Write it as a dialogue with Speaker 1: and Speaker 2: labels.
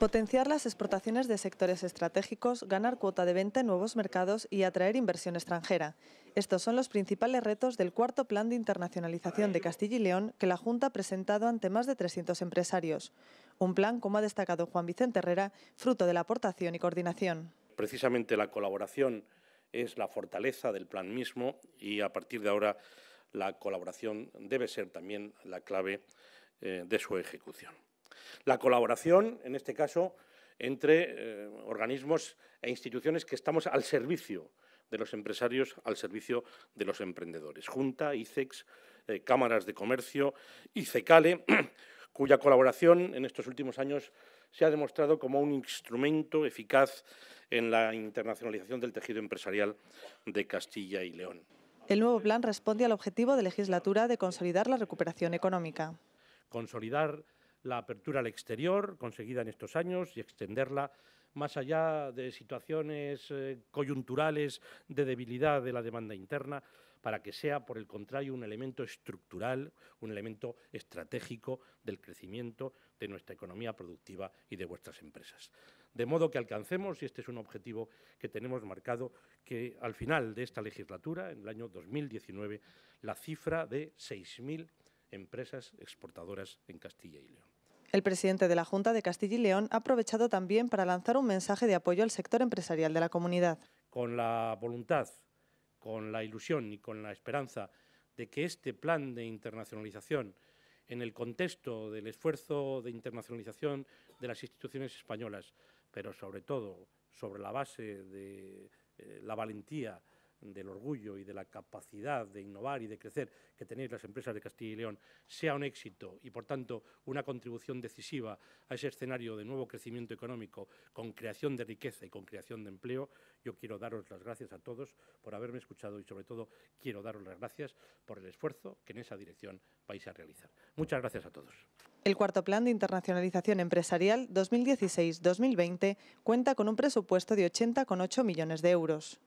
Speaker 1: Potenciar las exportaciones de sectores estratégicos, ganar cuota de venta en nuevos mercados y atraer inversión extranjera. Estos son los principales retos del cuarto plan de internacionalización de Castilla y León que la Junta ha presentado ante más de 300 empresarios. Un plan, como ha destacado Juan Vicente Herrera, fruto de la aportación y coordinación.
Speaker 2: Precisamente la colaboración es la fortaleza del plan mismo y a partir de ahora la colaboración debe ser también la clave eh, de su ejecución. La colaboración, en este caso, entre eh, organismos e instituciones que estamos al servicio de los empresarios, al servicio de los emprendedores. Junta, ICEX, eh, Cámaras de Comercio, y CECALE, cuya colaboración en estos últimos años se ha demostrado como un instrumento eficaz en la internacionalización del tejido empresarial de Castilla y León.
Speaker 1: El nuevo plan responde al objetivo de legislatura de consolidar la recuperación económica.
Speaker 2: Consolidar la apertura al exterior conseguida en estos años y extenderla más allá de situaciones eh, coyunturales de debilidad de la demanda interna, para que sea, por el contrario, un elemento estructural, un elemento estratégico del crecimiento de nuestra economía productiva y de vuestras empresas. De modo que alcancemos, y este es un objetivo que tenemos marcado, que al final de esta legislatura, en el año 2019, la cifra de 6.000 empresas exportadoras en Castilla y León.
Speaker 1: El presidente de la Junta de Castilla y León ha aprovechado también para lanzar un mensaje de apoyo al sector empresarial de la comunidad.
Speaker 2: Con la voluntad, con la ilusión y con la esperanza de que este plan de internacionalización, en el contexto del esfuerzo de internacionalización de las instituciones españolas, pero sobre todo sobre la base de eh, la valentía del orgullo y de la capacidad de innovar y de crecer que tenéis las empresas de Castilla y León sea un éxito y, por tanto, una contribución decisiva a ese escenario de nuevo crecimiento económico con creación de riqueza y con creación de empleo, yo quiero daros las gracias a todos por haberme escuchado y, sobre todo, quiero daros las gracias por el esfuerzo que en esa dirección vais a realizar. Muchas gracias a todos.
Speaker 1: El cuarto plan de internacionalización empresarial 2016-2020 cuenta con un presupuesto de 80,8 millones de euros.